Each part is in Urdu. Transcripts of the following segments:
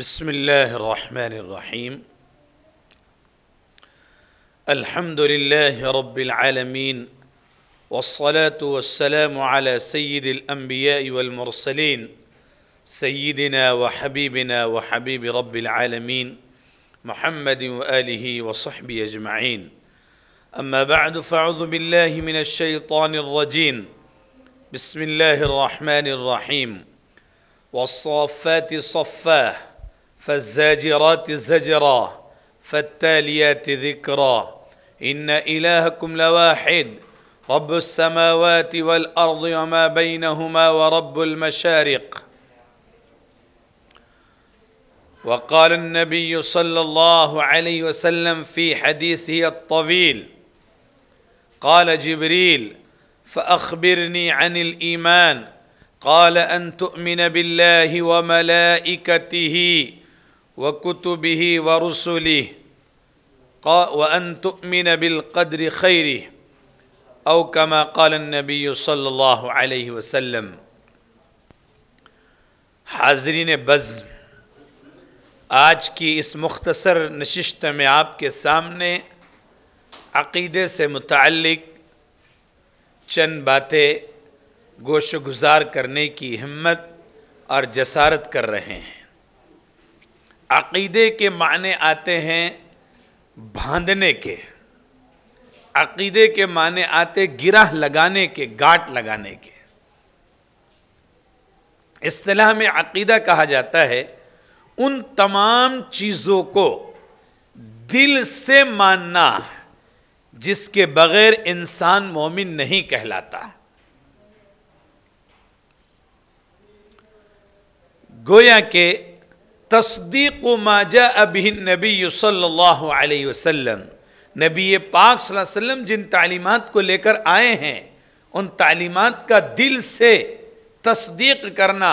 بسم الله الرحمن الرحيم الحمد لله رب العالمين والصلاه والسلام على سيد الانبياء والمرسلين سيدنا وحبيبنا وحبيب رب العالمين محمد واله وصحبه اجمعين اما بعد فاعوذ بالله من الشيطان الرجيم بسم الله الرحمن الرحيم والصافات صفاه فالزاجرات زجرا فالتاليات ذكرا إن إلهكم لواحد رب السماوات والأرض وما بينهما ورب المشارق وقال النبي صلى الله عليه وسلم في حديثه الطويل قال جبريل فأخبرني عن الإيمان قال أن تؤمن بالله وملائكته و کتبی و رسولی و ان خیری او کما قال النبی صلی اللہ علیہ وسلم حاضرین بزم آج کی اس مختصر نشست میں آپ کے سامنے عقیدے سے متعلق چند باتیں گوش و گزار کرنے کی ہمت اور جسارت کر رہے ہیں عقیدے کے معنی آتے ہیں بھاندنے کے عقیدے کے معنی آتے گرہ لگانے کے گاٹ لگانے کے اصطلاح میں عقیدہ کہا جاتا ہے ان تمام چیزوں کو دل سے ماننا جس کے بغیر انسان مومن نہیں کہلاتا گویا کہ تصدیق ما جاء ابھی نبی صلی اللہ علیہ وسلم نبی پاک صلی اللہ علیہ وسلم جن تعلیمات کو لے کر آئے ہیں ان تعلیمات کا دل سے تصدیق کرنا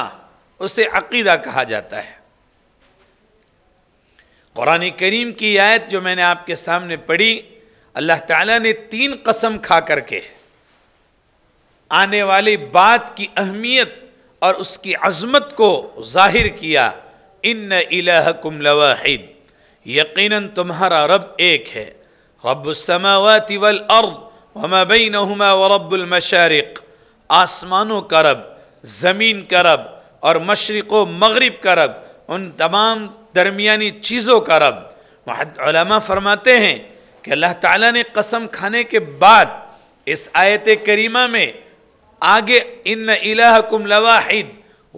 اسے عقیدہ کہا جاتا ہے قرآن کریم کی آیت جو میں نے آپ کے سامنے پڑھی اللہ تعالیٰ نے تین قسم کھا کر کے آنے والی بات کی اہمیت اور اس کی عظمت کو ظاہر کیا ان لواحد یقیناً تمہارا رب ایک ہے رب السماوات والارض وما بینہما ورب المشارق آسمانوں کا رب زمین کا رب اور مشرق و مغرب کا رب ان تمام درمیانی چیزوں کا رب علماء فرماتے ہیں کہ اللہ تعالیٰ نے قسم کھانے کے بعد اس آیت کریمہ میں آگے ان کم لواحد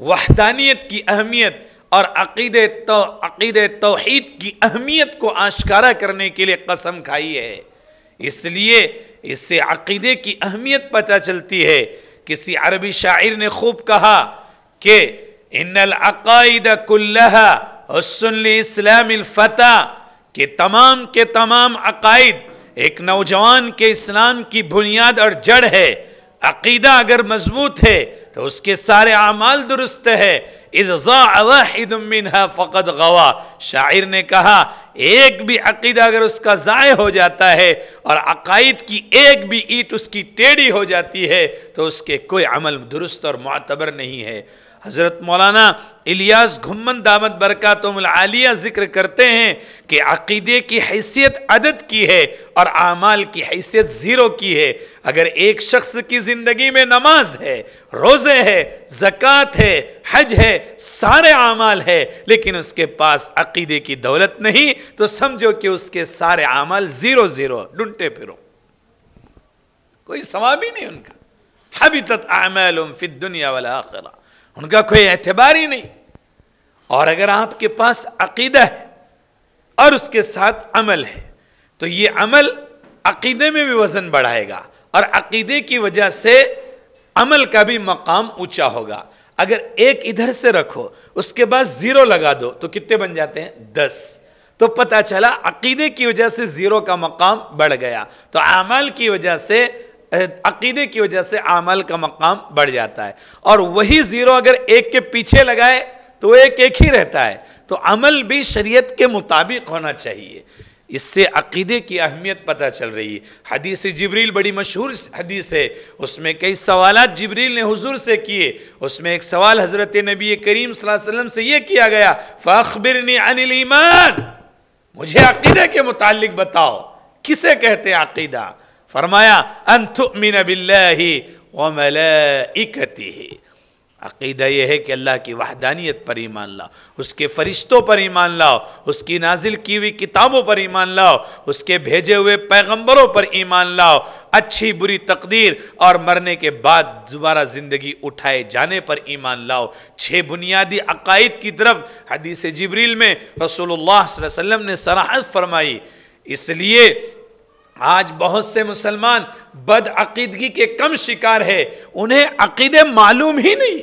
وحدانیت کی اہمیت اور عقید تو عقید توحید کی اہمیت کو آشکارا کرنے کے لیے قسم کھائی ہے اس لیے اس سے عقیدے کی اہمیت پتہ چلتی ہے کسی عربی شاعر نے خوب کہا کہ ان العقائد حسن اسلام الفتح کہ تمام کے تمام عقائد ایک نوجوان کے اسلام کی بنیاد اور جڑ ہے عقیدہ اگر مضبوط ہے تو اس کے سارے اعمال درست ہے فقط غوا شاعر نے کہا ایک بھی عقیدہ اگر اس کا ضائع ہو جاتا ہے اور عقائد کی ایک بھی اینٹ اس کی ٹیڑھی ہو جاتی ہے تو اس کے کوئی عمل درست اور معتبر نہیں ہے حضرت مولانا الیاس گھمن دامت برکاتم العالیہ ذکر کرتے ہیں کہ عقیدے کی حیثیت عدد کی ہے اور اعمال کی حیثیت زیرو کی ہے اگر ایک شخص کی زندگی میں نماز ہے روزے ہے زکوٰۃ ہے حج ہے سارے اعمال ہے لیکن اس کے پاس عقیدے کی دولت نہیں تو سمجھو کہ اس کے سارے اعمال زیرو زیرو ڈنٹے پھرو کوئی ثواب ہی نہیں ان کا اعمال فی الدنیا والآخرہ ان کا کوئی اعتبار ہی نہیں اور اگر آپ کے پاس عقیدہ ہے اور اس کے ساتھ عمل ہے تو یہ عمل عقیدے میں بھی وزن بڑھائے گا اور عقیدے کی وجہ سے عمل کا بھی مقام اونچا ہوگا اگر ایک ادھر سے رکھو اس کے بعد زیرو لگا دو تو کتنے بن جاتے ہیں دس تو پتہ چلا عقیدے کی وجہ سے زیرو کا مقام بڑھ گیا تو اعمال کی وجہ سے عقیدے کی وجہ سے عمل کا مقام بڑھ جاتا ہے اور وہی زیرو اگر ایک کے پیچھے لگائے تو وہ ایک ایک ہی رہتا ہے تو عمل بھی شریعت کے مطابق ہونا چاہیے اس سے عقیدے کی اہمیت پتہ چل رہی ہے حدیث جبریل بڑی مشہور حدیث ہے اس میں کئی سوالات جبریل نے حضور سے کیے اس میں ایک سوال حضرت نبی کریم صلی اللہ علیہ وسلم سے یہ کیا گیا الایمان مجھے عقیدے کے متعلق بتاؤ کسے کہتے عقیدہ فرمایا ان تؤمن باللہ ملائکتہ عقیدہ یہ ہے کہ اللہ کی وحدانیت پر ایمان لاؤ اس کے فرشتوں پر ایمان لاؤ اس کی نازل کی ہوئی کتابوں پر ایمان لاؤ اس کے بھیجے ہوئے پیغمبروں پر ایمان لاؤ اچھی بری تقدیر اور مرنے کے بعد دوبارہ زندگی اٹھائے جانے پر ایمان لاؤ چھ بنیادی عقائد کی طرف حدیث جبریل میں رسول اللہ صلی اللہ علیہ وسلم نے سراحت فرمائی اس لیے آج بہت سے مسلمان بد عقیدگی کے کم شکار ہے انہیں عقیدے معلوم ہی نہیں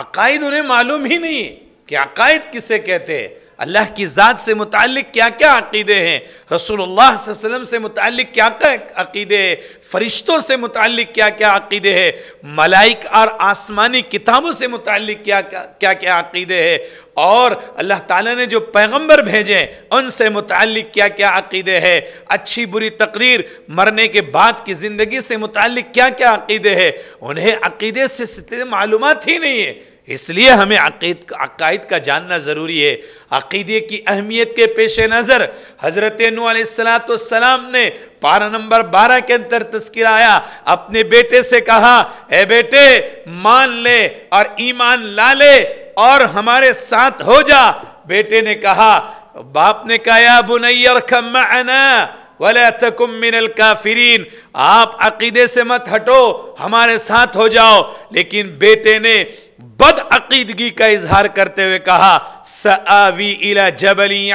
عقائد انہیں معلوم ہی نہیں کہ عقائد کسے کہتے ہیں اللہ کی ذات سے متعلق کیا کیا عقیدے ہیں رسول اللہ صلی اللہ علیہ وسلم سے متعلق کیا کیا عقیدے ہیں فرشتوں سے متعلق کیا کیا عقیدے ہیں ملائک اور آسمانی کتابوں سے متعلق کیا کیا کیا عقیدے ہیں اور اللہ تعالیٰ نے جو پیغمبر بھیجے ان سے متعلق کیا کیا عقیدے ہے اچھی بری تقریر مرنے کے بعد کی زندگی سے متعلق کیا کیا عقیدے ہیں انہیں عقیدے سے معلومات ہی نہیں ہے اس لیے ہمیں عقید عقائد کا جاننا ضروری ہے عقیدے کی اہمیت کے پیش نظر حضرت نو علیہ السلاۃ السلام نے پارہ نمبر بارہ کے اندر تذکر آیا اپنے بیٹے سے کہا اے بیٹے مان لے اور ایمان لا لے اور ہمارے ساتھ ہو جا بیٹے نے کہا باپ نے کہا یا معنا من الکافرین آپ عقیدے سے مت ہٹو ہمارے ساتھ ہو جاؤ لیکن بیٹے نے بد عقیدگی کا اظہار کرتے ہوئے کہا سآوی جبلی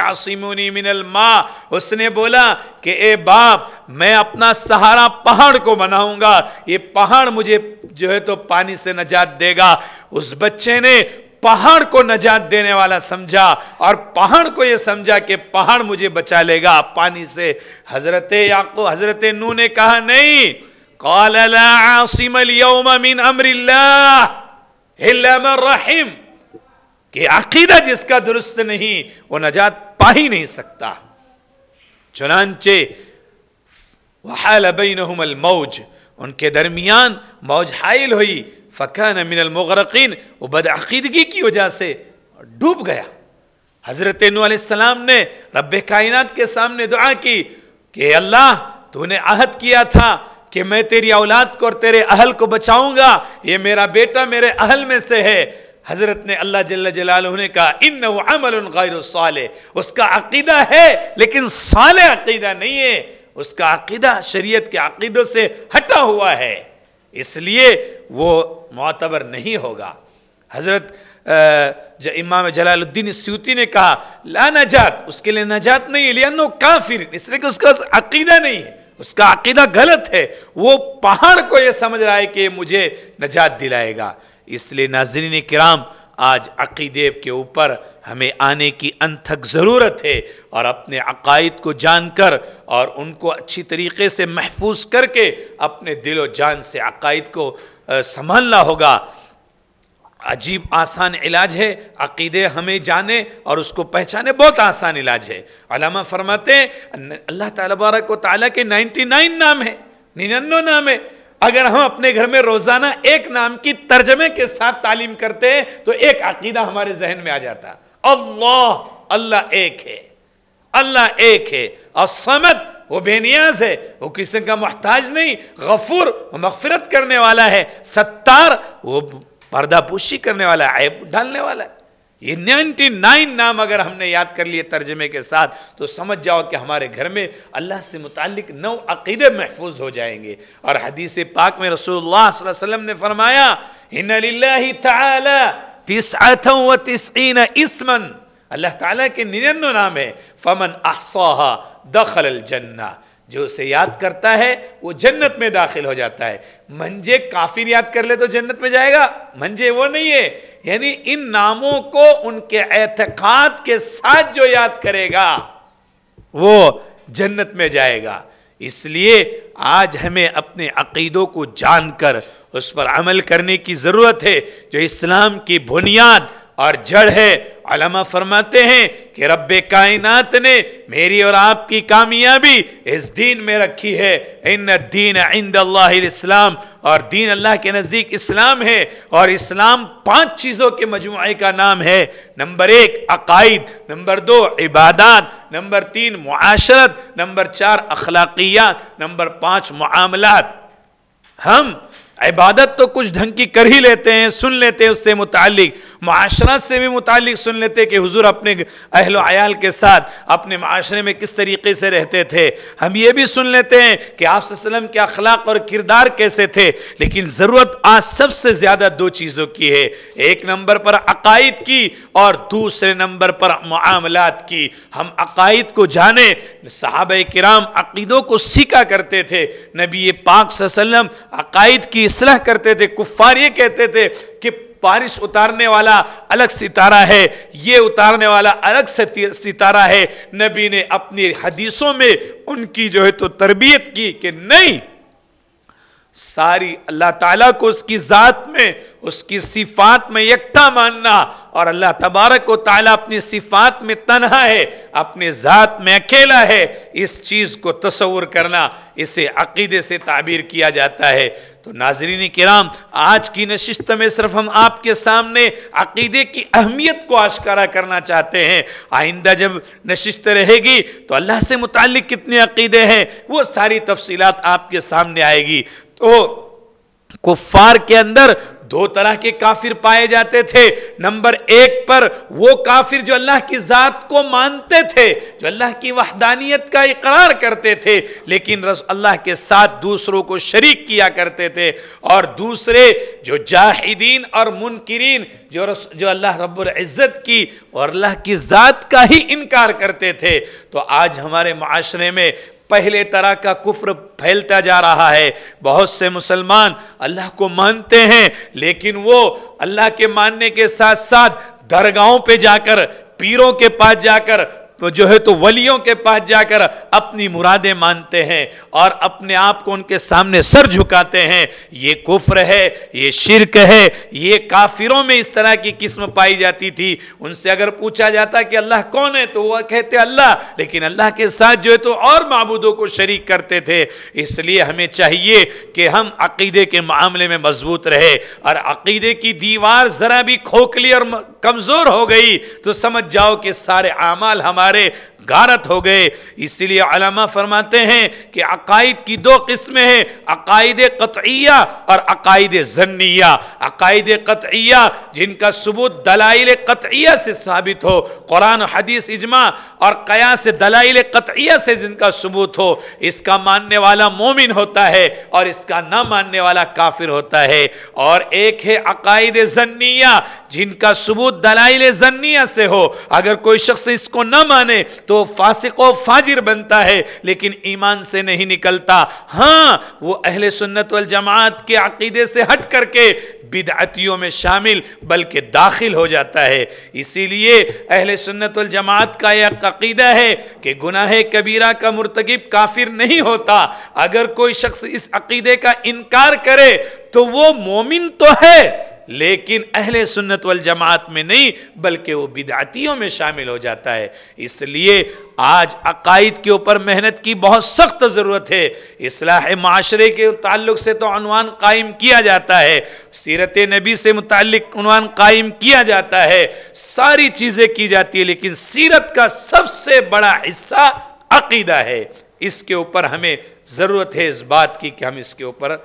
پہاڑ کو بناؤں گا یہ پہاڑ مجھے جو ہے تو پانی سے نجات دے گا اس بچے نے پہاڑ کو نجات دینے والا سمجھا اور پہاڑ کو یہ سمجھا کہ پہاڑ مجھے بچا لے گا پانی سے حضرت حضرت نو نے کہا نہیں قال لا عاصم الیوم من امر رحیم نہیں وہ نجات پا ہی نہیں سکتا وحال بینہم الموج ان کے درمیان موج حائل ہوئی فکان من المغرقین وہ بدعقیدگی کی وجہ سے ڈوب گیا حضرت نو علیہ السلام نے رب کائنات کے سامنے دعا کی کہ اللہ تو نے عہد کیا تھا کہ میں تیری اولاد کو اور تیرے اہل کو بچاؤں گا یہ میرا بیٹا میرے اہل میں سے ہے حضرت نے اللہ جل جلال نے کہا ان غیر صالح اس کا عقیدہ ہے لیکن صالح عقیدہ نہیں ہے اس کا عقیدہ شریعت کے عقیدوں سے ہٹا ہوا ہے اس لیے وہ معتبر نہیں ہوگا حضرت امام جلال الدین سیوتی نے کہا لا نجات اس کے لیے نجات نہیں لیا نو کافر اس لیے کہ اس کا عقیدہ نہیں ہے اس کا عقیدہ غلط ہے وہ پہاڑ کو یہ سمجھ رہا ہے کہ مجھے نجات دلائے گا اس لیے ناظرین کرام آج عقیدے کے اوپر ہمیں آنے کی انتھک ضرورت ہے اور اپنے عقائد کو جان کر اور ان کو اچھی طریقے سے محفوظ کر کے اپنے دل و جان سے عقائد کو سنبھالنا ہوگا عجیب آسان علاج ہے عقیدے ہمیں جانے اور اس کو پہچانے بہت آسان علاج ہے علامہ فرماتے ہیں اللہ تعالیٰ بارک و تعالیٰ کے نائنٹی نائن نام ہے ننانوے نام ہے اگر ہم اپنے گھر میں روزانہ ایک نام کی ترجمے کے ساتھ تعلیم کرتے ہیں تو ایک عقیدہ ہمارے ذہن میں آ جاتا اللہ اللہ ایک ہے اللہ ایک ہے اور وہ بے نیاز ہے وہ کسی کا محتاج نہیں غفور وہ مغفرت کرنے والا ہے ستار وہ پردہ پوشی کرنے والا ہے عیب ڈھالنے والا ہے یہ نائنٹی نائن نام اگر ہم نے یاد کر لیے ترجمے کے ساتھ تو سمجھ جاؤ کہ ہمارے گھر میں اللہ سے متعلق نو عقیدے محفوظ ہو جائیں گے اور حدیث پاک میں رسول اللہ صلی اللہ علیہ وسلم نے فرمایا ان للہ تعالی تسعتا و تسعین اسمن اللہ تعالیٰ کے ننانو نام ہے فمن احصاہا دخل الجنہ جو اسے یاد کرتا ہے وہ جنت میں داخل ہو جاتا ہے منجے کافر یاد کر لے تو جنت میں جائے گا منجے وہ نہیں ہے یعنی ان ناموں کو ان کے اعتقاد کے ساتھ جو یاد کرے گا وہ جنت میں جائے گا اس لیے آج ہمیں اپنے عقیدوں کو جان کر اس پر عمل کرنے کی ضرورت ہے جو اسلام کی بنیاد اور جڑ ہے علم فرماتے ہیں کہ رب کائنات نے میری اور آپ کی کامیابی اس دین میں رکھی ہے ان عند اللہ اللہ الاسلام اور دین کے نزدیک اسلام ہے اور اسلام پانچ چیزوں کے مجموعے کا نام ہے نمبر ایک عقائد نمبر دو عبادات نمبر تین معاشرت نمبر چار اخلاقیات نمبر پانچ معاملات ہم عبادت تو کچھ ڈھنگ کی کر ہی لیتے ہیں سن لیتے ہیں اس سے متعلق معاشرہ سے بھی متعلق سن لیتے کہ حضور اپنے اہل و عیال کے ساتھ اپنے معاشرے میں کس طریقے سے رہتے تھے ہم یہ بھی سن لیتے ہیں کہ آپ وسلم کے اخلاق اور کردار کیسے تھے لیکن ضرورت آج سب سے زیادہ دو چیزوں کی ہے ایک نمبر پر عقائد کی اور دوسرے نمبر پر معاملات کی ہم عقائد کو جانے صحابہ کرام عقیدوں کو سیکھا کرتے تھے نبی پاک صلی اللہ علیہ وسلم عقائد کی اصلاح کرتے تھے کفار یہ کہتے تھے کہ بارش اتارنے والا الگ ستارہ ہے یہ اتارنے والا الگ ستارہ ہے نبی نے اپنی حدیثوں میں ان کی جو ہے تو تربیت کی کہ نہیں ساری اللہ تعالیٰ کو اس کی ذات میں اس کی صفات میں یکتا ماننا اور اللہ تبارک و تعالیٰ اپنی صفات میں تنہا ہے اپنے ذات میں اکیلا ہے اس چیز کو تصور کرنا اسے عقیدے سے تعبیر کیا جاتا ہے تو ناظرین کرام آج کی نشست میں صرف ہم آپ کے سامنے عقیدے کی اہمیت کو اشکارا کرنا چاہتے ہیں آئندہ جب نشست رہے گی تو اللہ سے متعلق کتنے عقیدے ہیں وہ ساری تفصیلات آپ کے سامنے آئے گی تو کفار کے اندر دو طرح کے کافر پائے جاتے تھے نمبر ایک پر وہ کافر جو اللہ کی ذات کو مانتے تھے جو اللہ کی وحدانیت کا اقرار کرتے تھے لیکن رس اللہ کے ساتھ دوسروں کو شریک کیا کرتے تھے اور دوسرے جو جاہدین اور منکرین جو رس جو اللہ رب العزت کی اور اللہ کی ذات کا ہی انکار کرتے تھے تو آج ہمارے معاشرے میں پہلے طرح کا کفر پھیلتا جا رہا ہے بہت سے مسلمان اللہ کو مانتے ہیں لیکن وہ اللہ کے ماننے کے ساتھ ساتھ درگاہوں پہ جا کر پیروں کے پاس جا کر جو ہے تو ولیوں کے پاس جا کر اپنی مرادیں مانتے ہیں اور اپنے آپ کو ان کے سامنے سر جھکاتے ہیں یہ کفر ہے یہ شرک ہے یہ کافروں میں اس طرح کی قسم پائی جاتی تھی ان سے اگر پوچھا جاتا کہ اللہ کون ہے تو وہ کہتے اللہ لیکن اللہ کے ساتھ جو ہے تو اور معبودوں کو شریک کرتے تھے اس لیے ہمیں چاہیے کہ ہم عقیدے کے معاملے میں مضبوط رہے اور عقیدے کی دیوار ذرا بھی کھوکھلی اور کمزور ہو گئی تو سمجھ جاؤ کہ سارے اعمال ہمارے غارت ہو گئے اسی لیے علامہ فرماتے ہیں کہ عقائد کی دو قسمیں ہیں عقائد قطعیہ اور عقائد ذنیہ عقائد قطعیہ جن کا ثبوت دلائل قطعیہ سے ثابت ہو قرآن حدیث اجماع اور قیاس دلائل قطعیہ سے جن کا ثبوت ہو اس کا ماننے والا مومن ہوتا ہے اور اس کا نہ ماننے والا کافر ہوتا ہے اور ایک ہے عقائد ذنیہ جن کا ثبوت دلائل ذنیہ سے ہو اگر کوئی شخص اس کو نہ مانے تو وہ فاسق و فاجر بنتا ہے لیکن ایمان سے نہیں نکلتا ہاں وہ اہل سنت والجماعت کے عقیدے سے ہٹ کر کے بدعتیوں میں شامل بلکہ داخل ہو جاتا ہے اسی لیے اہل سنت والجماعت کا یہ عقیدہ ہے کہ گناہ کبیرہ کا مرتکب کافر نہیں ہوتا اگر کوئی شخص اس عقیدے کا انکار کرے تو وہ مومن تو ہے لیکن اہل سنت والجماعت میں نہیں بلکہ وہ بدعتیوں میں شامل ہو جاتا ہے اس لیے آج عقائد کے اوپر محنت کی بہت سخت ضرورت ہے اصلاح معاشرے کے تعلق سے تو عنوان قائم کیا جاتا ہے سیرت نبی سے متعلق عنوان قائم کیا جاتا ہے ساری چیزیں کی جاتی ہے لیکن سیرت کا سب سے بڑا حصہ عقیدہ ہے اس کے اوپر ہمیں ضرورت ہے اس بات کی کہ ہم اس کے اوپر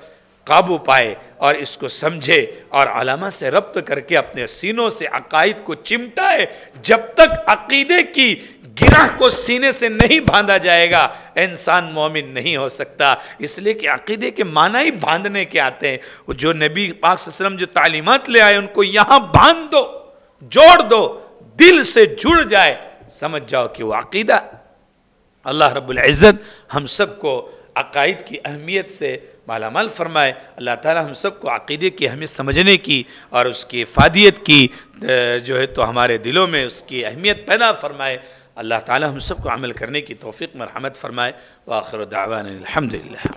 قابو پائے اور اس کو سمجھے اور علامہ سے ربط کر کے اپنے سینوں سے عقائد کو چمٹائے جب تک عقیدے کی گرہ کو سینے سے نہیں باندھا جائے گا انسان مومن نہیں ہو سکتا اس لیے کہ عقیدے کے معنی ہی باندھنے کے آتے ہیں جو نبی پاک صلی اللہ علیہ وسلم جو تعلیمات لے آئے ان کو یہاں باندھ دو جوڑ دو دل سے جڑ جائے سمجھ جاؤ کہ وہ عقیدہ اللہ رب العزت ہم سب کو عقائد کی اہمیت سے مالا مال فرمائے اللہ تعالی ہم سب کو عقیدے کی اہمیت سمجھنے کی اور اس کی فادیت کی جو ہے تو ہمارے دلوں میں اس کی اہمیت پیدا فرمائے اللہ تعالی ہم سب کو عمل کرنے کی توفیق مرحمت فرمائے وآخر دعوان الحمدللہ